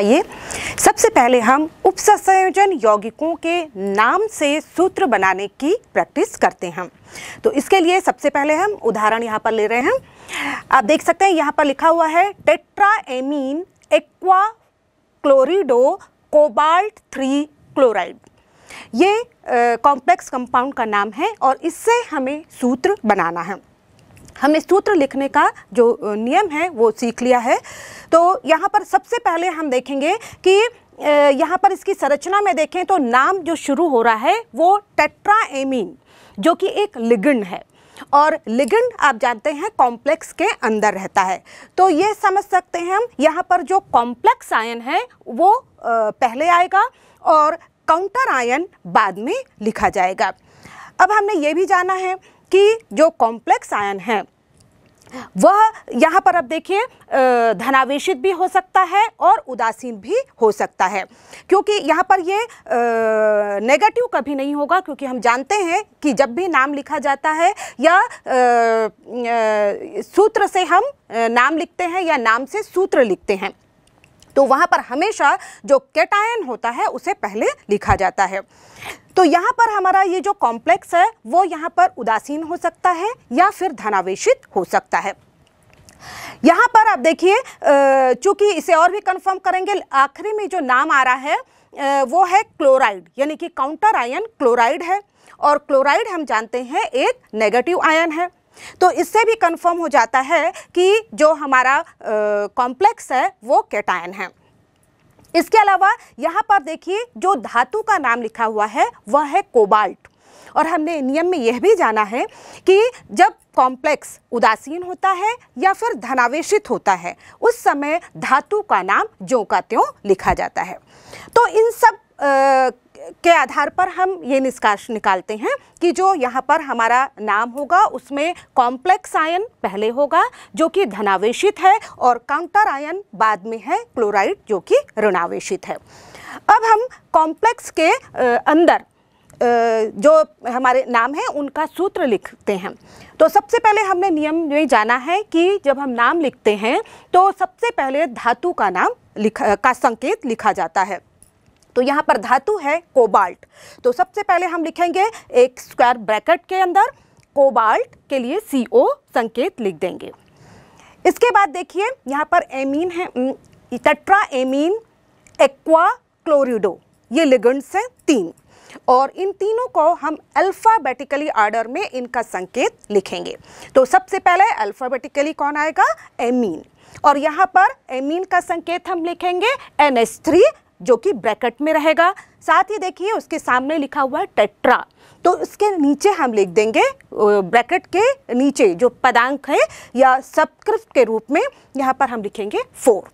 आइए सबसे पहले हम उपसंयोजन यौगिकों के नाम से सूत्र बनाने की प्रैक्टिस करते हैं तो इसके लिए सबसे पहले हम उदाहरण यहाँ पर ले रहे हैं आप देख सकते हैं यहाँ पर लिखा हुआ है tetraammine aqua chlorido cobalt three chloride ये कॉम्प्लेक्स कंपाउंड का नाम है और इससे हमें सूत्र बनाना है हमने सूत्र लिखने का जो नियम है वो सीख लिया है तो यहाँ पर सबसे पहले हम देखेंगे कि यहाँ पर इसकी संरचना में देखें तो नाम जो शुरू हो रहा है वो टेट्राएमीन जो कि एक लिगंड है और लिगंड आप जानते हैं कॉम्प्लेक्स के अंदर रहता है तो ये समझ सकते हैं हम यहाँ पर जो कॉम्प्लेक्स आयन है वो पहले आएगा और काउंटर आयन बाद में लिखा जाएगा अब हमने ये भी जाना है कि जो कॉम्प्लेक्स आयन है वह यहाँ पर अब देखिए धनावेशित भी हो सकता है और उदासीन भी हो सकता है क्योंकि यहाँ पर ये नेगेटिव कभी नहीं होगा क्योंकि हम जानते हैं कि जब भी नाम लिखा जाता है या आ, आ, सूत्र से हम नाम लिखते हैं या नाम से सूत्र लिखते हैं तो वहाँ पर हमेशा जो कैटायन होता है उसे पहले लिखा जाता है तो यहाँ पर हमारा ये जो कॉम्प्लेक्स है वो यहाँ पर उदासीन हो सकता है या फिर धनावेशित हो सकता है यहाँ पर आप देखिए चूंकि इसे और भी कंफर्म करेंगे आखिरी में जो नाम आ रहा है वो है क्लोराइड यानी कि काउंटर आयन क्लोराइड है और क्लोराइड हम जानते हैं एक नेगेटिव आयन है तो इससे भी कंफर्म हो जाता है कि जो हमारा कॉम्प्लेक्स है वो कैटायन है इसके अलावा यहाँ पर देखिए जो धातु का नाम लिखा हुआ है वह है कोबाल्ट और हमने नियम में यह भी जाना है कि जब कॉम्प्लेक्स उदासीन होता है या फिर धनावेशित होता है उस समय धातु का नाम ज्यों का त्यों लिखा जाता है तो इन सब आ, के आधार पर हम ये निष्कर्ष निकालते हैं कि जो यहाँ पर हमारा नाम होगा उसमें कॉम्प्लेक्स आयन पहले होगा जो कि धनावेशित है और काउंटर आयन बाद में है क्लोराइड जो कि ऋणावेशित है अब हम कॉम्प्लेक्स के अंदर जो हमारे नाम है उनका सूत्र लिखते हैं तो सबसे पहले हमने नियम में जाना है कि जब हम नाम लिखते हैं तो सबसे पहले धातु का नाम लिखा का संकेत लिखा जाता है तो यहाँ पर धातु है कोबाल्ट तो सबसे पहले हम लिखेंगे एक स्क्वायर ब्रैकेट के अंदर कोबाल्ट के लिए सी ओ संकेत लिख देंगे इसके बाद देखिए यहाँ पर एमीन है टट्रा एमीन एक्वा क्लोरिडो ये लिगंड्स हैं तीन और इन तीनों को हम अल्फ़ाबेटिकली आर्डर में इनका संकेत लिखेंगे तो सबसे पहले अल्फ़ाबेटिकली कौन आएगा एमीन और यहाँ पर एमीन का संकेत हम लिखेंगे एन एस थ्री जो कि ब्रैकेट में रहेगा साथ ही देखिए उसके सामने लिखा हुआ है टेट्रा तो उसके नीचे हम लिख देंगे ब्रैकेट के नीचे जो पदांक है या सबक्रिप्ट के रूप में यहाँ पर हम लिखेंगे फोर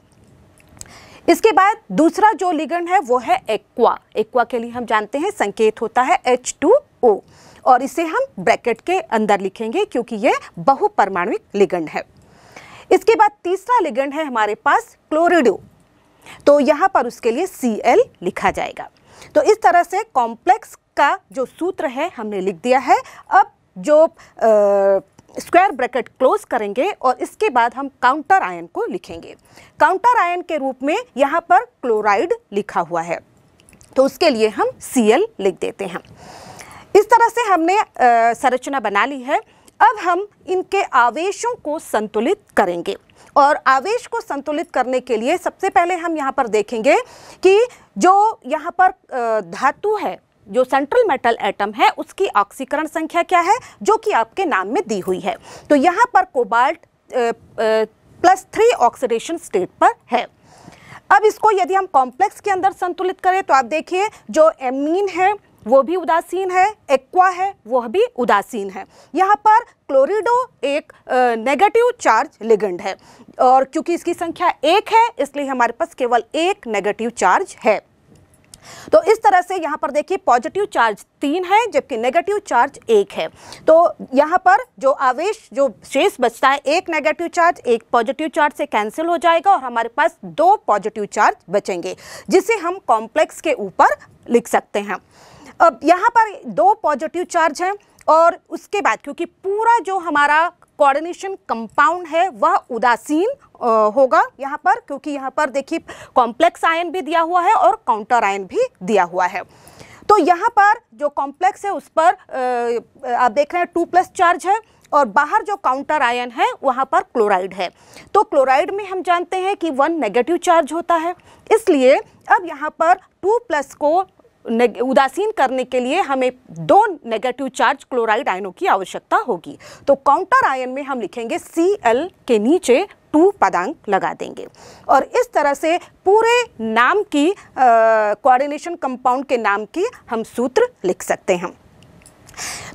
इसके बाद दूसरा जो लिगन है वो है एक्वा एक्वा के लिए हम जानते हैं संकेत होता है एच टू ओ और इसे हम ब्रैकेट के अंदर लिखेंगे क्योंकि ये बहुपरमाणु लिगन है इसके बाद तीसरा लिगन है हमारे पास क्लोरिडो तो यहाँ पर उसके लिए सी एल लिखा जाएगा तो इस तरह से कॉम्प्लेक्स का जो सूत्र है हमने लिख दिया है अब जो स्क्वायर ब्रैकेट क्लोज करेंगे और इसके बाद हम काउंटर आयन को लिखेंगे काउंटर आयन के रूप में यहाँ पर क्लोराइड लिखा हुआ है तो उसके लिए हम सी लिख देते हैं इस तरह से हमने संरचना बना ली है अब हम इनके आवेशों को संतुलित करेंगे और आवेश को संतुलित करने के लिए सबसे पहले हम यहाँ पर देखेंगे कि जो यहाँ पर धातु है जो सेंट्रल मेटल एटम है उसकी ऑक्सीकरण संख्या क्या है जो कि आपके नाम में दी हुई है तो यहाँ पर cobalt plus three oxidation state पर है अब इसको यदि हम कॉम्प्लेक्स के अंदर संतुलित करें तो आप देखिए जो एमीन है वो भी उदासीन है एक्वा है वह भी उदासीन है यहाँ पर क्लोरिडो एक नेगेटिव चार्ज लिगेंड है और क्योंकि इसकी संख्या एक है इसलिए हमारे पास केवल एक नेगेटिव चार्ज है तो इस तरह से यहाँ पर देखिए पॉजिटिव चार्ज तीन है जबकि नेगेटिव चार्ज एक है तो यहाँ पर जो आवेश जो शेष बचता है एक नेगेटिव चार्ज एक पॉजिटिव चार्ज से कैंसिल हो जाएगा और हमारे पास दो पॉजिटिव चार्ज बचेंगे जिसे हम कॉम्प्लेक्स के ऊपर लिख सकते हैं अब यहाँ पर दो पॉजिटिव चार्ज हैं और उसके बाद क्योंकि पूरा जो हमारा कोऑर्डिनेशन कंपाउंड है वह उदासीन होगा यहाँ पर क्योंकि यहाँ पर देखिए कॉम्प्लेक्स आयन भी दिया हुआ है और काउंटर आयन भी दिया हुआ है तो यहाँ पर जो कॉम्प्लेक्स है उस पर आप देख रहे हैं टू प्लस चार्ज है और बाहर जो काउंटर आयन है वहाँ पर क्लोराइड है तो क्लोराइड में हम जानते हैं कि वन नेगेटिव चार्ज होता है इसलिए अब यहाँ पर टू प्लस को उदासीन करने के लिए हमें दो नेगेटिव चार्ज क्लोराइड आयनों की आवश्यकता होगी तो काउंटर आयन में हम लिखेंगे सी एल के नीचे टू पदांक लगा देंगे और इस तरह से पूरे नाम की कोऑर्डिनेशन कंपाउंड के नाम की हम सूत्र लिख सकते हैं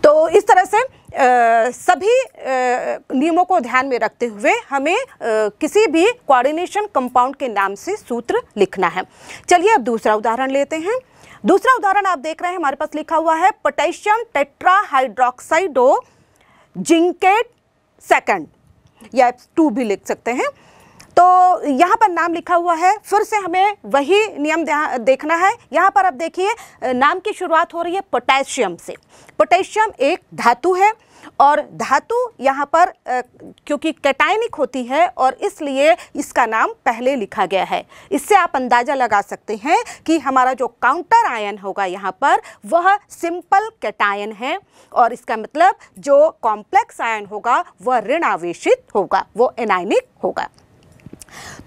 तो इस तरह से आ, सभी आ, नियमों को ध्यान में रखते हुए हमें आ, किसी भी कोऑर्डिनेशन कंपाउंड के नाम से सूत्र लिखना है चलिए अब दूसरा उदाहरण लेते हैं दूसरा उदाहरण आप देख रहे हैं हमारे पास लिखा हुआ है पोटेशियम टेट्राहाइड्रोक्साइडो जिंकेट सेकंड या आप टू भी लिख सकते हैं तो यहाँ पर नाम लिखा हुआ है फिर से हमें वही नियम देखना है यहाँ पर आप देखिए नाम की शुरुआत हो रही है पोटेशियम से पोटेशियम एक धातु है और धातु यहाँ पर क्योंकि कैटाइनिक होती है और इसलिए इसका नाम पहले लिखा गया है इससे आप अंदाज़ा लगा सकते हैं कि हमारा जो काउंटर आयन होगा यहाँ पर वह सिंपल कैटायन है और इसका मतलब जो कॉम्प्लेक्स आयन होगा वह ऋण आवेशित होगा वो एनाइनिक होगा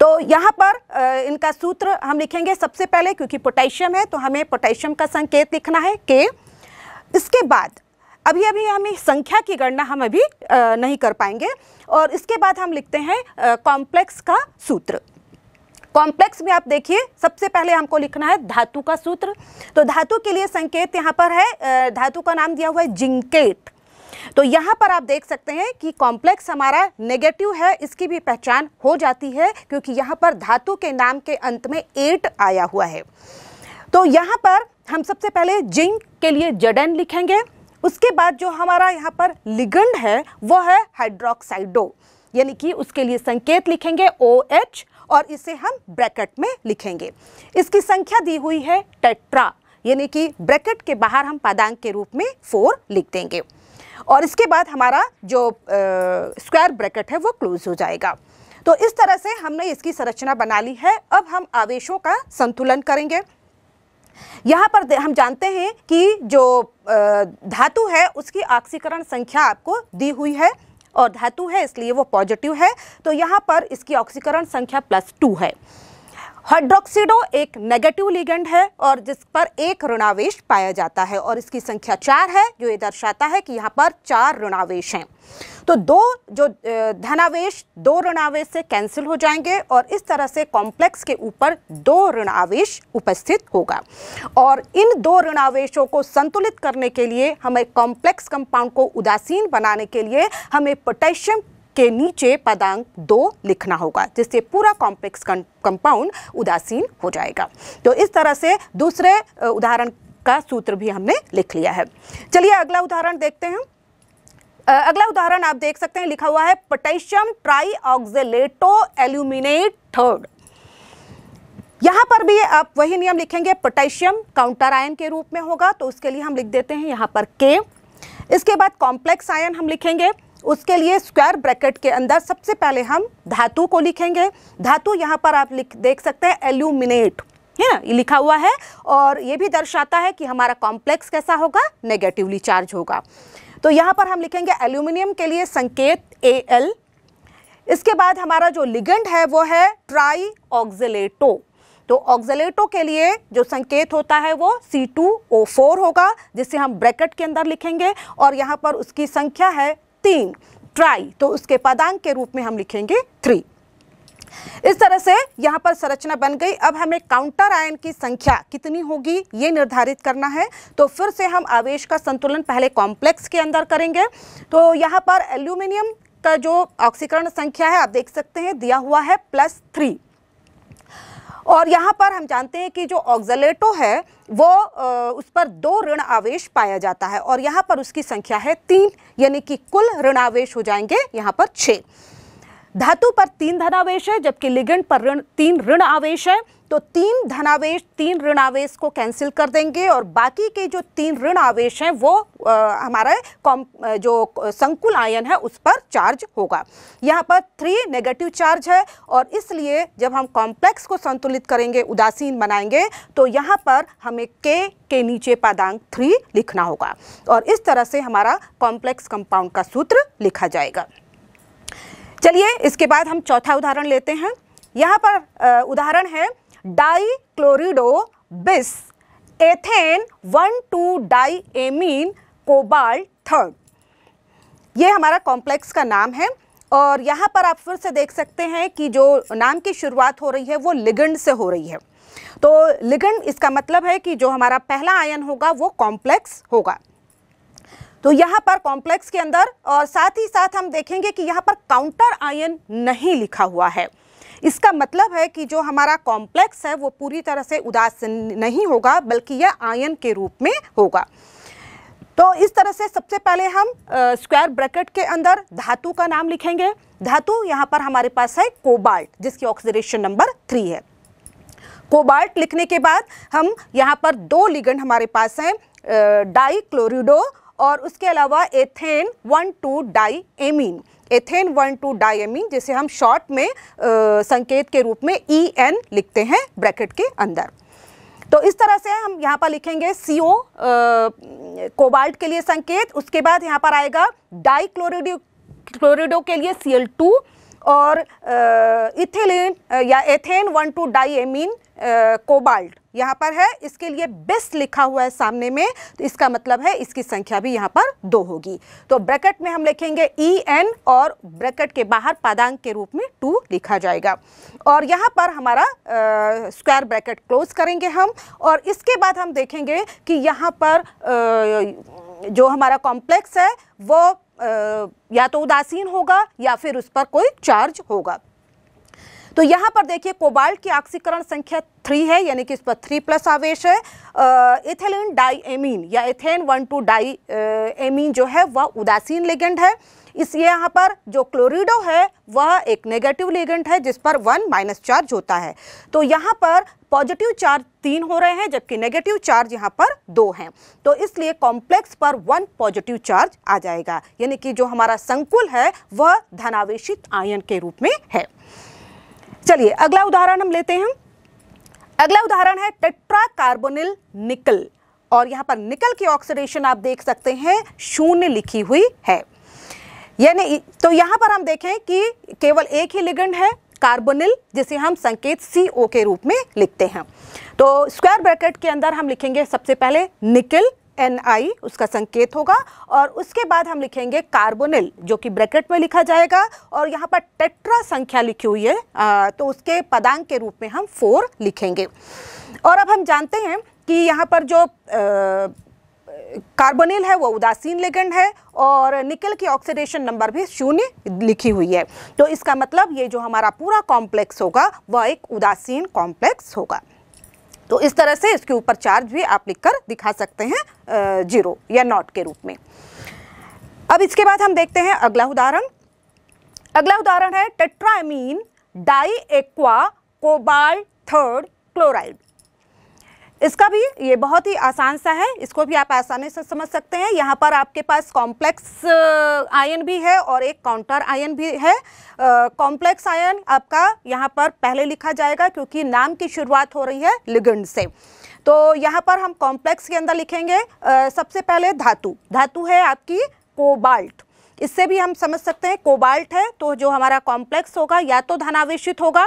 तो यहाँ पर इनका सूत्र हम लिखेंगे सबसे पहले क्योंकि पोटेशियम है तो हमें पोटेशियम का संकेत लिखना है के इसके बाद अभी अभी हमें संख्या की गणना हम अभी नहीं कर पाएंगे और इसके बाद हम लिखते हैं कॉम्प्लेक्स का सूत्र कॉम्प्लेक्स में आप देखिए सबसे पहले हमको लिखना है धातु का सूत्र तो धातु के लिए संकेत यहाँ पर है धातु का नाम दिया हुआ है जिंकेट तो यहाँ पर आप देख सकते हैं कि कॉम्प्लेक्स हमारा नेगेटिव है इसकी भी पहचान हो जाती है क्योंकि यहाँ पर धातु के नाम के अंत में एट आया हुआ है तो यहाँ पर हम सबसे पहले जिंक के लिए जडन लिखेंगे उसके बाद जो हमारा यहाँ पर लिगंड है वो है हाइड्रोक्साइडो यानी कि उसके लिए संकेत लिखेंगे ओ OH और इसे हम ब्रैकेट में लिखेंगे इसकी संख्या दी हुई है टेट्रा यानी कि ब्रैकेट के बाहर हम पादांक के रूप में फोर लिख देंगे और इसके बाद हमारा जो स्क्वायर ब्रैकेट है वो क्लोज हो जाएगा तो इस तरह से हमने इसकी संरचना बना ली है अब हम आवेशों का संतुलन करेंगे यहाँ पर हम जानते हैं कि जो धातु है उसकी ऑक्सीकरण संख्या आपको दी हुई है और धातु है इसलिए वो पॉजिटिव है तो यहाँ पर इसकी ऑक्सीकरण संख्या प्लस टू है हाइड्रोक्सीडो एक नेगेटिव लिगेंड है और जिस पर एक ऋणावेश पाया जाता है और इसकी संख्या चार है जो ये दर्शाता है कि यहाँ पर चार ऋणावेश हैं तो दो जो धनावेश दो ऋणावेश से कैंसिल हो जाएंगे और इस तरह से कॉम्प्लेक्स के ऊपर दो ऋणावेश उपस्थित होगा और इन दो ऋणावेशों को संतुलित करने के लिए हमें कॉम्प्लेक्स कंपाउंड को उदासीन बनाने के लिए हमें पोटेशियम के नीचे पदांक दो लिखना होगा जिससे पूरा कॉम्प्लेक्स कंपाउंड उदासीन हो जाएगा तो इस तरह से दूसरे उदाहरण का सूत्र भी हमने लिख लिया है चलिए अगला उदाहरण देखते हैं अगला उदाहरण आप देख सकते हैं लिखा हुआ है potassium tri oxalato aluminate third यहां पर भी आप वही नियम लिखेंगे पोटेशियम काउंटर आयन के रूप में होगा तो उसके लिए हम लिख देते हैं यहां पर के इसके बाद कॉम्प्लेक्स आयन हम लिखेंगे उसके लिए स्क्वायर ब्रैकेट के अंदर सबसे पहले हम धातु को लिखेंगे धातु यहाँ पर आप लिख देख सकते हैं एल्यूमिनेट है ना ये लिखा हुआ है और ये भी दर्शाता है कि हमारा कॉम्प्लेक्स कैसा होगा नेगेटिवली चार्ज होगा तो यहाँ पर हम लिखेंगे एल्यूमिनियम के लिए संकेत ए एल इसके बाद हमारा जो लिगेंड है वो है ट्राई ऑक्जिलेटो तो ऑक्जलेटो के लिए जो संकेत होता है वो सी टू ओ फोर होगा जिसे हम ब्रैकेट के अंदर लिखेंगे और यहाँ पर उसकी संख्या है तीन ट्राई तो उसके पदांक के रूप में हम लिखेंगे थ्री इस तरह से यहाँ पर संरचना बन गई अब हमें काउंटर आयन की संख्या कितनी होगी ये निर्धारित करना है तो फिर से हम आवेश का संतुलन पहले कॉम्प्लेक्स के अंदर करेंगे तो यहाँ पर एल्यूमिनियम का जो ऑक्सीकरण संख्या है आप देख सकते हैं दिया हुआ है प्लस थ्री और यहाँ पर हम जानते हैं कि जो ऑक्जलेटो है वो उस पर दो ऋण आवेश पाया जाता है और यहाँ पर उसकी संख्या है तीन यानी कि कुल ऋण आवेश हो जाएंगे यहाँ पर छः धातु पर तीन धनावेश है जबकि लिगेंड पर ऋण तीन ऋण आवेश है तो तीन धनावेश तीन ऋण आवेश को कैंसिल कर देंगे और बाकी के जो तीन ऋण आवेश हैं वो आ, हमारा कॉम जो संकुल आयन है उस पर चार्ज होगा यहाँ पर थ्री नेगेटिव चार्ज है और इसलिए जब हम कॉम्प्लेक्स को संतुलित करेंगे उदासीन बनाएंगे तो यहाँ पर हमें के के नीचे पादांक थ्री लिखना होगा और इस तरह से हमारा कॉम्प्लेक्स कंपाउंड का सूत्र लिखा जाएगा चलिए इसके बाद हम चौथा उदाहरण लेते हैं यहाँ पर उदाहरण है di chlorido bis ethane one two di amine cobalt third ये हमारा कॉम्प्लेक्स का नाम है और यहाँ पर आप फिर से देख सकते हैं कि जो नाम की शुरुआत हो रही है वो लिगंड से हो रही है तो लिगंड इसका मतलब है कि जो हमारा पहला आयन होगा वो कॉम्प्लेक्स होगा तो यहाँ पर कॉम्प्लेक्स के अंदर और साथ ही साथ हम देखेंगे कि यहाँ पर काउंटर आयन नहीं लिखा हुआ है इसका मतलब है कि जो हमारा कॉम्प्लेक्स है वो पूरी तरह से उदास नहीं होगा बल्कि यह आयन के रूप में होगा तो इस तरह से सबसे पहले हम स्क्वायर ब्रैकेट के अंदर धातु का नाम लिखेंगे धातु यहाँ पर हमारे पास है कोबाल्ट जिसकी ऑक्सीडेशन नंबर थ्री है कोबाल्ट लिखने के बाद हम यहाँ पर दो लिगंड हमारे पास हैं डाई क्लोरिडो और उसके अलावा ethane one two di amine ethane one two diamine जिसे हम शॉर्ट में आ, संकेत के रूप में ई e एन लिखते हैं ब्रैकेट के अंदर तो इस तरह से हम यहाँ पर लिखेंगे सी ओ कोबाल्ट के लिए संकेत उसके बाद यहाँ पर आएगा डाई क्लोरिडो क्लोरिडो के लिए सी एल टू और इथेलिन या ethane one two di amine cobalt यहाँ पर है इसके लिए बेस्ट लिखा हुआ है सामने में तो इसका मतलब है इसकी संख्या भी यहाँ पर दो होगी तो ब्रैकेट में हम लिखेंगे ई e, एन और ब्रैकेट के बाहर पादांग के रूप में टू लिखा जाएगा और यहाँ पर हमारा स्क्वायर ब्रैकेट क्लोज करेंगे हम और इसके बाद हम देखेंगे कि यहाँ पर आ, जो हमारा कॉम्प्लेक्स है वो आ, या तो उदासीन होगा या फिर उस पर कोई चार्ज होगा तो यहाँ पर देखिए कोबाल्ट की ऑक्सीकरण संख्या थ्री है यानी कि इस पर थ्री प्लस आवेश है इथेलिन डाई एमीन या ethane one two di amine जो है वह उदासीन लेगेंड है इस यहाँ पर जो क्लोरिडो है वह एक नेगेटिव लेगेंट है जिस पर वन माइनस चार्ज होता है तो यहाँ पर पॉजिटिव चार्ज तीन हो रहे हैं जबकि नेगेटिव चार्ज यहाँ पर दो हैं तो इसलिए कॉम्प्लेक्स पर वन पॉजिटिव चार्ज आ जाएगा यानी कि जो हमारा संकुल है वह धनावेशित आयन के रूप में है चलिए अगला उदाहरण हम लेते हैं अगला उदाहरण है टेट्राकार्बोनिल निकल और यहां पर निकल की ऑक्सीडेशन आप देख सकते हैं शून्य लिखी हुई है यानी तो यहां पर हम देखें कि केवल एक ही लिगेंड है कार्बोनिल जिसे हम संकेत सी ओ के रूप में लिखते हैं तो स्क्वायर ब्रैकेट के अंदर हम लिखेंगे सबसे पहले निकल एन आई उसका संकेत होगा और उसके बाद हम लिखेंगे कार्बोनिल जो कि ब्रैकेट में लिखा जाएगा और यहाँ पर टेट्रा संख्या लिखी हुई है आ, तो उसके पदांक के रूप में हम फोर लिखेंगे और अब हम जानते हैं कि यहाँ पर जो कार्बोनिल है वो उदासीन लेगेंड है और निकल की ऑक्सीडेशन नंबर भी शून्य लिखी हुई है तो इसका मतलब ये जो हमारा पूरा कॉम्प्लेक्स होगा वह एक उदासीन कॉम्प्लेक्स होगा तो इस तरह से इसके ऊपर चार्ज भी आप लिख कर दिखा सकते हैं जीरो या नॉट के रूप में अब इसके बाद हम देखते हैं अगला उदाहरण अगला उदाहरण है tetraammine di aqua cobalt third chloride इसका भी ये बहुत ही आसान सा है इसको भी आप आसानी से समझ सकते हैं यहाँ पर आपके पास कॉम्प्लेक्स आयन भी है और एक काउंटर आयन भी है कॉम्प्लेक्स आयन आपका यहाँ पर पहले लिखा जाएगा क्योंकि नाम की शुरुआत हो रही है लिगंड से तो यहाँ पर हम कॉम्प्लेक्स के अंदर लिखेंगे आ, सबसे पहले धातु धातु है आपकी कोबाल्ट इससे भी हम समझ सकते हैं कोबाल्ट है तो जो हमारा कॉम्प्लेक्स होगा या तो धनावेशित होगा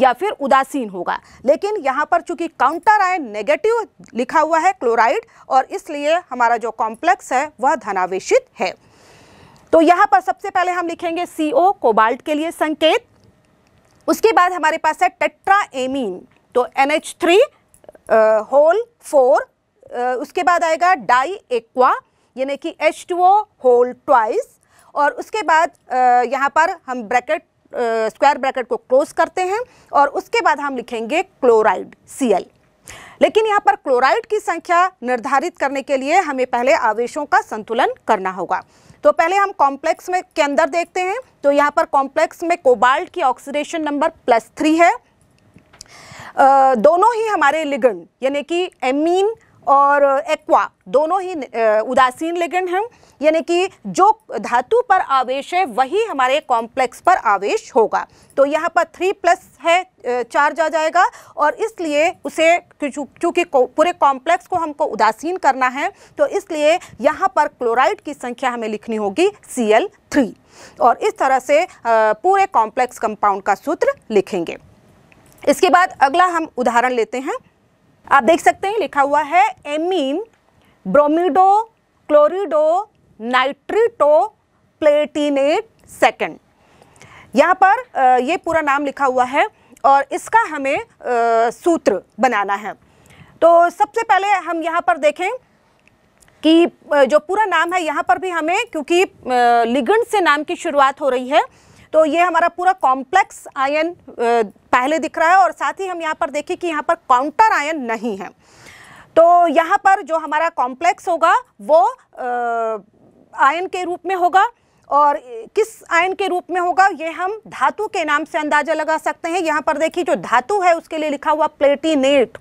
या फिर उदासीन होगा लेकिन यहाँ पर चूंकि काउंटर आयन नेगेटिव लिखा हुआ है क्लोराइड और इसलिए हमारा जो कॉम्प्लेक्स है वह धनावेशित है तो यहाँ पर सबसे पहले हम लिखेंगे सी ओ कोबाल्ट के लिए संकेत उसके बाद हमारे पास है टेट्रा एमीन तो N H three whole four उसके बाद आएगा डाई एक्वा यानी कि H two O whole twice और उसके बाद यहाँ पर हम ब्रैकेट स्क्वायर ब्रैकेट को क्लोज करते हैं और उसके बाद हम लिखेंगे क्लोराइड सी लेकिन यहाँ पर क्लोराइड की संख्या निर्धारित करने के लिए हमें पहले आवेशों का संतुलन करना होगा तो पहले हम कॉम्प्लेक्स में के अंदर देखते हैं तो यहाँ पर कॉम्प्लेक्स में कोबाल्ट की ऑक्सीडेशन नंबर प्लस थ्री है आ, दोनों ही हमारे लिगंड यानी कि एमीन और एक्वा दोनों ही उदासीन लिगेंड हैं यानी कि जो धातु पर आवेश है वही हमारे कॉम्प्लेक्स पर आवेश होगा तो यहाँ पर थ्री प्लस है चार्ज आ जाएगा और इसलिए उसे क्योंकि पूरे कॉम्प्लेक्स को हमको उदासीन करना है तो इसलिए यहाँ पर क्लोराइड की संख्या हमें लिखनी होगी सी एल थ्री और इस तरह से पूरे कॉम्प्लेक्स कंपाउंड का सूत्र लिखेंगे इसके बाद अगला हम उदाहरण लेते हैं आप देख सकते हैं लिखा हुआ है amine bromido chlorido nitrito platinate second यहाँ पर ये पूरा नाम लिखा हुआ है और इसका हमें सूत्र बनाना है तो सबसे पहले हम यहाँ पर देखें कि जो पूरा नाम है यहाँ पर भी हमें क्योंकि लिगंड से नाम की शुरुआत हो रही है तो ये हमारा पूरा कॉम्प्लेक्स आयन पहले दिख रहा है और साथ ही हम यहाँ पर देखें कि यहाँ पर काउंटर आयन नहीं है तो यहाँ पर जो हमारा कॉम्प्लेक्स होगा वो आयन के रूप में होगा और किस आयन के रूप में होगा ये हम धातु के नाम से अंदाज़ा लगा सकते हैं यहाँ पर देखिए जो धातु है उसके लिए लिखा हुआ प्लेटिनेट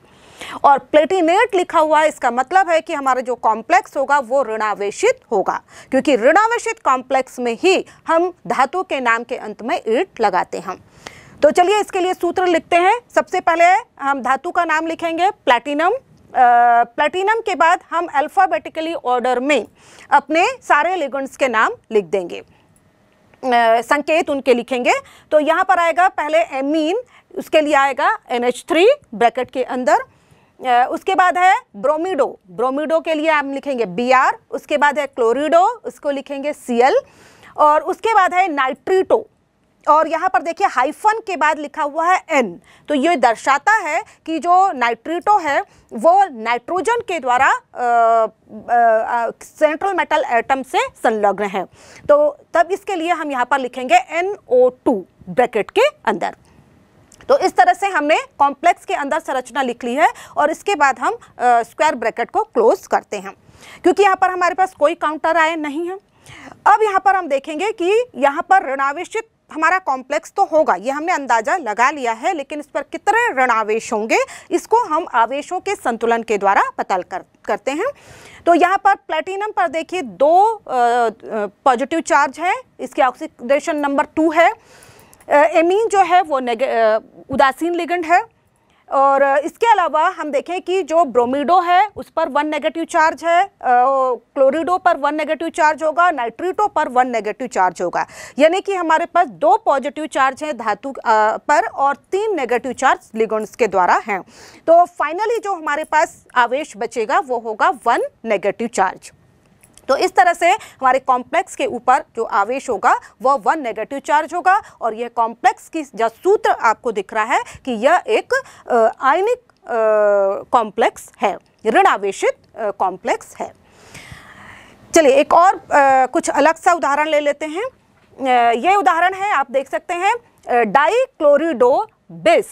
और प्लेटिनेट लिखा हुआ है इसका मतलब है कि हमारा जो कॉम्प्लेक्स होगा वो ऋणावेशित होगा क्योंकि ऋणावेशित कॉम्प्लेक्स में ही हम धातु के नाम के अंत में ईट लगाते हैं तो चलिए इसके लिए सूत्र लिखते हैं सबसे पहले हम धातु का नाम लिखेंगे प्लेटिनम प्लेटिनम के बाद हम अल्फ़ाबेटिकली ऑर्डर में अपने सारे लिगंड्स के नाम लिख देंगे आ, संकेत उनके लिखेंगे तो यहाँ पर आएगा पहले एमीन उसके लिए आएगा एन थ्री ब्रैकेट के अंदर उसके बाद है ब्रोमिडो ब्रोमिडो के लिए हम लिखेंगे बी आर उसके बाद है क्लोरिडो उसको लिखेंगे सी एल और उसके बाद है नाइट्रीटो और यहाँ पर देखिए हाइफन के बाद लिखा हुआ है एन तो ये दर्शाता है कि जो नाइट्रीटो है वो नाइट्रोजन के द्वारा सेंट्रल मेटल एटम से संलग्न है तो तब इसके लिए हम यहाँ पर लिखेंगे एन ओ टू ब्रैकेट के अंदर तो इस तरह से हमने कॉम्प्लेक्स के अंदर संरचना लिख ली है और इसके बाद हम स्क्वायर ब्रैकेट को क्लोज करते हैं क्योंकि यहाँ पर हमारे पास कोई काउंटर आय नहीं है अब यहाँ पर हम देखेंगे कि यहाँ पर ऋणावेश हमारा कॉम्प्लेक्स तो होगा ये हमने अंदाजा लगा लिया है लेकिन इस पर कितने ऋणावेश होंगे इसको हम आवेशों के संतुलन के द्वारा पता कर, करते हैं तो यहाँ पर प्लेटिनम पर देखिए दो पॉजिटिव चार्ज है इसके ऑक्सीडेशन नंबर टू है एमीन जो है वो उदासीन लिगेंड है और इसके अलावा हम देखें कि जो ब्रोमिडो है उस पर वन नेगेटिव चार्ज है क्लोरिडो पर वन नेगेटिव चार्ज होगा नाइट्रीटो पर वन नेगेटिव चार्ज होगा यानी कि हमारे पास दो पॉजिटिव चार्ज हैं धातु पर और तीन नेगेटिव चार्ज लिगोन्स के द्वारा हैं तो फाइनली जो हमारे पास आवेश बचेगा वो होगा वन नेगेटिव चार्ज तो इस तरह से हमारे कॉम्प्लेक्स के ऊपर जो आवेश होगा वह वन नेगेटिव चार्ज होगा और यह कॉम्प्लेक्स की जो सूत्र आपको दिख रहा है कि यह एक आयनिक कॉम्प्लेक्स है ऋण आवेशित कॉम्प्लेक्स है चलिए एक और आ, कुछ अलग सा उदाहरण ले लेते हैं आ, ये उदाहरण है आप देख सकते हैं डाई क्लोरिडो बेस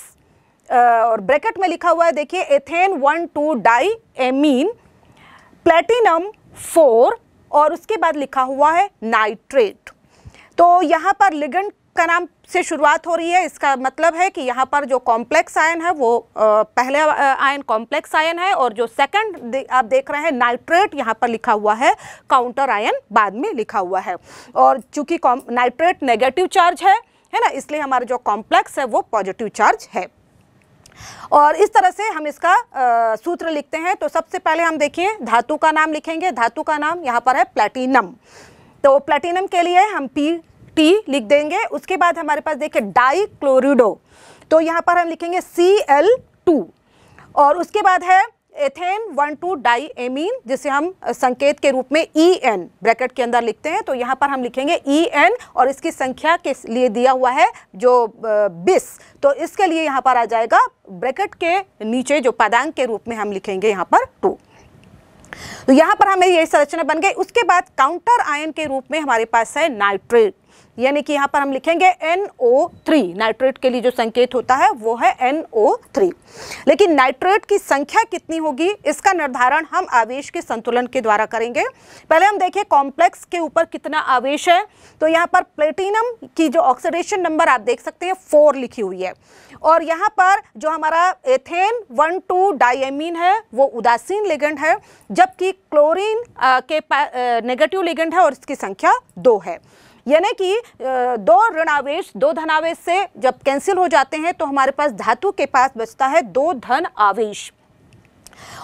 और ब्रैकेट में लिखा हुआ है देखिए ethane one two di amine platinum four और उसके बाद लिखा हुआ है नाइट्रेट तो यहाँ पर लिगेंड का नाम से शुरुआत हो रही है इसका मतलब है कि यहाँ पर जो कॉम्प्लेक्स आयन है वो पहले आयन कॉम्प्लेक्स आयन है और जो सेकंड आप देख रहे हैं नाइट्रेट यहाँ पर लिखा हुआ है काउंटर आयन बाद में लिखा हुआ है और चूंकि नाइट्रेट नेगेटिव चार्ज है है ना इसलिए हमारा जो कॉम्प्लेक्स है वो पॉजिटिव चार्ज है और इस तरह से हम इसका आ, सूत्र लिखते हैं तो सबसे पहले हम देखिए धातु का नाम लिखेंगे धातु का नाम यहाँ पर है प्लेटिनम तो प्लेटिनम के लिए हम पी टी लिख देंगे उसके बाद हमारे पास देखिए डाई क्लोरिडो तो यहाँ पर हम लिखेंगे सी एल टू और उसके बाद है ethane one two di amine जिसे हम संकेत के रूप में ई e एन ब्रैकेट के अंदर लिखते हैं तो यहाँ पर हम लिखेंगे ई e एन और इसकी संख्या के लिए दिया हुआ है जो बिस तो इसके लिए यहाँ पर आ जाएगा ब्रैकेट के नीचे जो पदांग के रूप में हम लिखेंगे यहाँ पर टू तो यहाँ पर हमें ये संरचना बन गई उसके बाद काउंटर आयन के रूप में हमारे पास है नाइट्रेट यानी कि यहाँ पर हम लिखेंगे NO3 नाइट्रेट के लिए जो संकेत होता है वो है NO3 लेकिन नाइट्रेट की संख्या कितनी होगी इसका निर्धारण हम आवेश के संतुलन के द्वारा करेंगे पहले हम देखें कॉम्प्लेक्स के ऊपर कितना आवेश है तो यहाँ पर प्लेटिनम की जो ऑक्सीडेशन नंबर आप देख सकते हैं फोर लिखी हुई है और यहाँ पर जो हमारा एथेन वन टू डायमीन है वो उदासीन लेगेंड है जबकि क्लोरीन के नेगेटिव लेगेंड है और इसकी संख्या दो है यानी कि दो ऋणावेश दो धनावेश से जब कैंसिल हो जाते हैं तो हमारे पास धातु के पास बचता है दो धन आवेश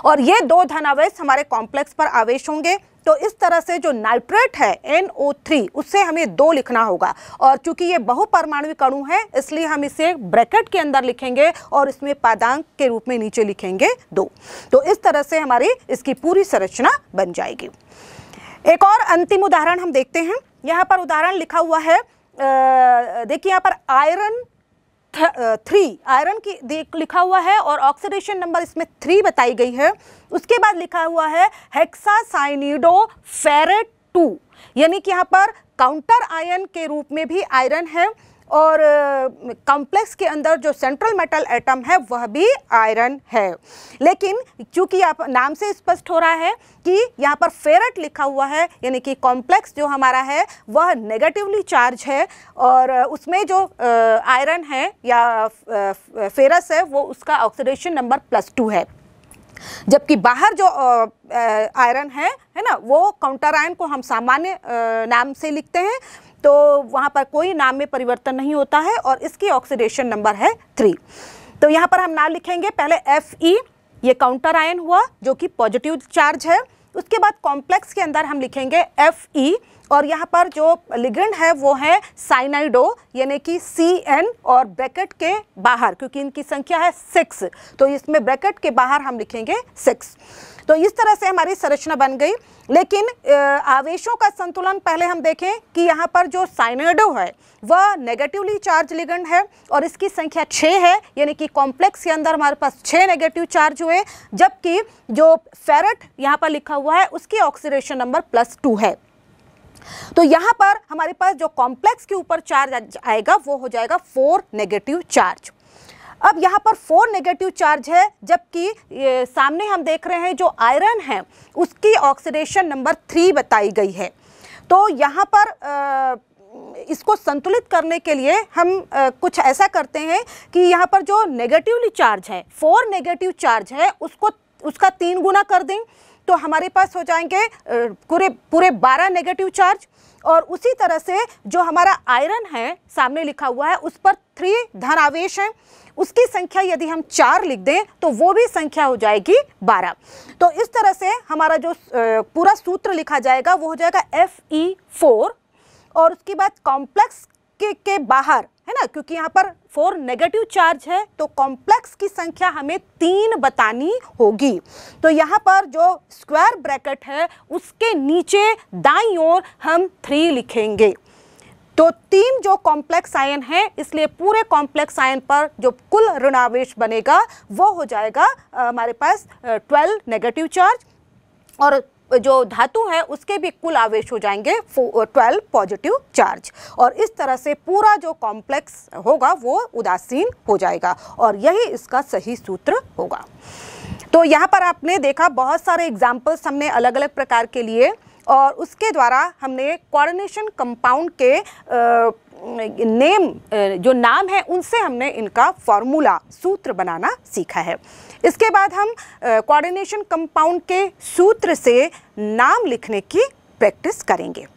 और ये दो धनावेश हमारे कॉम्प्लेक्स पर आवेश होंगे तो इस तरह से जो नाइट्रेट है NO3 उससे हमें दो लिखना होगा और चूंकि ये बहुपरमाणविक अणु है इसलिए हम इसे ब्रैकेट के अंदर लिखेंगे और इसमें पादांक के रूप में नीचे लिखेंगे दो तो इस तरह से हमारी इसकी पूरी संरचना बन जाएगी एक और अंतिम उदाहरण हम देखते हैं यहाँ पर उदाहरण लिखा हुआ है देखिए यहाँ पर आयरन थ्री आयरन की लिखा हुआ है और ऑक्सीडेशन नंबर इसमें थ्री बताई गई है उसके बाद लिखा हुआ है हेक्सासाइनिडो फेरेट टू यानी कि यहाँ पर काउंटर आयन के रूप में भी आयरन है और कॉम्प्लेक्स के अंदर जो सेंट्रल मेटल एटम है वह भी आयरन है लेकिन चूंकि आप नाम से स्पष्ट हो रहा है कि यहाँ पर फेरट लिखा हुआ है यानी कि कॉम्प्लेक्स जो हमारा है वह नेगेटिवली चार्ज है और उसमें जो आयरन है या फेरस है वो उसका ऑक्सीडेशन नंबर प्लस टू है जबकि बाहर जो आयरन है है ना वो काउंटर आयन को हम सामान्य नाम से लिखते हैं तो वहाँ पर कोई नाम में परिवर्तन नहीं होता है और इसकी ऑक्सीडेशन नंबर है थ्री तो यहाँ पर हम नाम लिखेंगे पहले एफ ई ये काउंटर आयन हुआ जो कि पॉजिटिव चार्ज है उसके बाद कॉम्प्लेक्स के अंदर हम लिखेंगे एफ ई और यहाँ पर जो लिगेंड है वो है साइनाइडो यानी कि सी एन और ब्रैकेट के बाहर क्योंकि इनकी संख्या है सिक्स तो इसमें ब्रैकेट के बाहर हम लिखेंगे सिक्स तो इस तरह से हमारी संरचना बन गई लेकिन आवेशों का संतुलन पहले हम देखें कि यहाँ पर जो साइनेडो है वह नेगेटिवली चार्ज लिगेंड है और इसकी संख्या छः है यानी कि कॉम्प्लेक्स के अंदर हमारे पास छः नेगेटिव चार्ज हुए जबकि जो फेरट यहाँ पर लिखा हुआ है उसकी ऑक्सीडेशन नंबर प्लस टू है तो यहाँ पर हमारे पास जो कॉम्प्लेक्स के ऊपर चार्ज आएगा वो हो जाएगा फोर नेगेटिव चार्ज अब यहाँ पर फोर नेगेटिव चार्ज है जबकि सामने हम देख रहे हैं जो आयरन है उसकी ऑक्सीडेशन नंबर थ्री बताई गई है तो यहाँ पर आ, इसको संतुलित करने के लिए हम आ, कुछ ऐसा करते हैं कि यहाँ पर जो नेगेटिवली चार्ज है फोर नेगेटिव चार्ज है उसको उसका तीन गुना कर दें तो हमारे पास हो जाएंगे पूरे पूरे बारह नेगेटिव चार्ज और उसी तरह से जो हमारा आयरन है सामने लिखा हुआ है उस पर थ्री धन आवेश है उसकी संख्या यदि हम चार लिख दें तो वो भी संख्या हो जाएगी बारह तो इस तरह से हमारा जो पूरा सूत्र लिखा जाएगा वो हो जाएगा एफ ई फोर और उसके बाद कॉम्प्लेक्स के के बाहर है ना क्योंकि यहाँ पर फोर नेगेटिव चार्ज है तो कॉम्प्लेक्स की संख्या हमें तीन बतानी होगी तो यहाँ पर जो स्क्वायर ब्रैकेट है उसके नीचे दाई ओर हम थ्री लिखेंगे तो तीन जो कॉम्प्लेक्स आयन है इसलिए पूरे कॉम्प्लेक्स आयन पर जो कुल ऋणावेश बनेगा वो हो जाएगा हमारे पास ट्वेल्व नेगेटिव चार्ज और जो धातु है उसके भी कुल आवेश हो जाएंगे ट्वेल्व पॉजिटिव चार्ज और इस तरह से पूरा जो कॉम्प्लेक्स होगा वो उदासीन हो जाएगा और यही इसका सही सूत्र होगा तो यहाँ पर आपने देखा बहुत सारे एग्जाम्पल्स हमने अलग अलग प्रकार के लिए और उसके द्वारा हमने कोऑर्डिनेशन कंपाउंड के नेम जो नाम है उनसे हमने इनका फॉर्मूला सूत्र बनाना सीखा है इसके बाद हम कोऑर्डिनेशन कंपाउंड के सूत्र से नाम लिखने की प्रैक्टिस करेंगे